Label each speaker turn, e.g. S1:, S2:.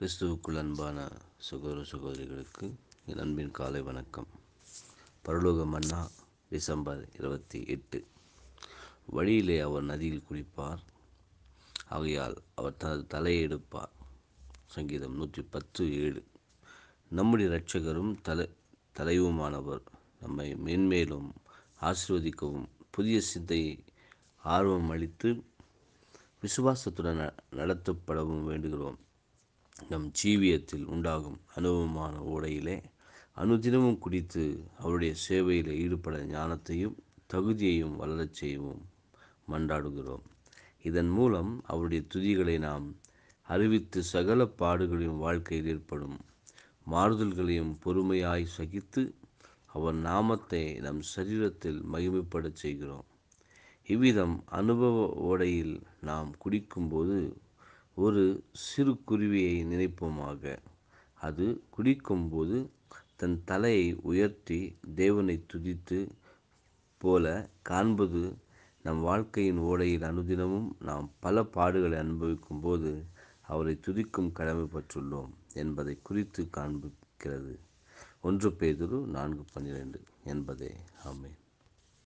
S1: கிறிஸ்துவுக்குள் அன்பான சுகோதர சகோதரிகளுக்கு என் அன்பின் காலை வணக்கம் பரலோக மன்னா டிசம்பர் இருபத்தி எட்டு வழியிலே அவர் நதியில் குளிப்பார் ஆகையால் அவர் தனது தலையை எடுப்பார் சங்கீதம் நூற்றி பத்து ஏழு நம்முடைய இரட்சகரும் தலை தலைவுமானவர் நம்மை மேன்மேலும் ஆசிர்வதிக்கவும் புதிய சிந்தையை ஆர்வம் அளித்து விசுவாசத்துடன் நடத்தப்படவும் வேண்டுகிறோம் நம் ஜீவியத்தில் உண்டாகும் அனுபவமான ஓடையிலே அனுதினமும் குடித்து அவருடைய சேவையில் ஈடுபட ஞானத்தையும் தகுதியையும் வளரச் செய்வோம் மன்றாடுகிறோம் இதன் மூலம் அவருடைய துதிகளை நாம் அறிவித்து சகல பாடுகளையும் வாழ்க்கையில் ஏற்படும் மாறுதல்களையும் பொறுமையாய் சகித்து அவர் நாமத்தை நம் சரீரத்தில் மகிமைப்படச் செய்கிறோம் இவ்விதம் அனுபவ ஓடையில் நாம் குடிக்கும்போது ஒரு சிறு குருவியை நினைப்போமாக அது குடிக்கும்போது தன் தலையை உயர்த்தி தேவனை துதித்து போல காண்பது நம் வாழ்க்கையின் ஓடையில் அனுதினமும் நாம் பல பாடுகளை அனுபவிக்கும் போது அவரை துதிக்கும் கடமை பெற்றுள்ளோம் என்பதை குறித்து காண்பிக்கிறது ஒன்று பேதுரு நான்கு பன்னிரெண்டு என்பதே ஆமேன்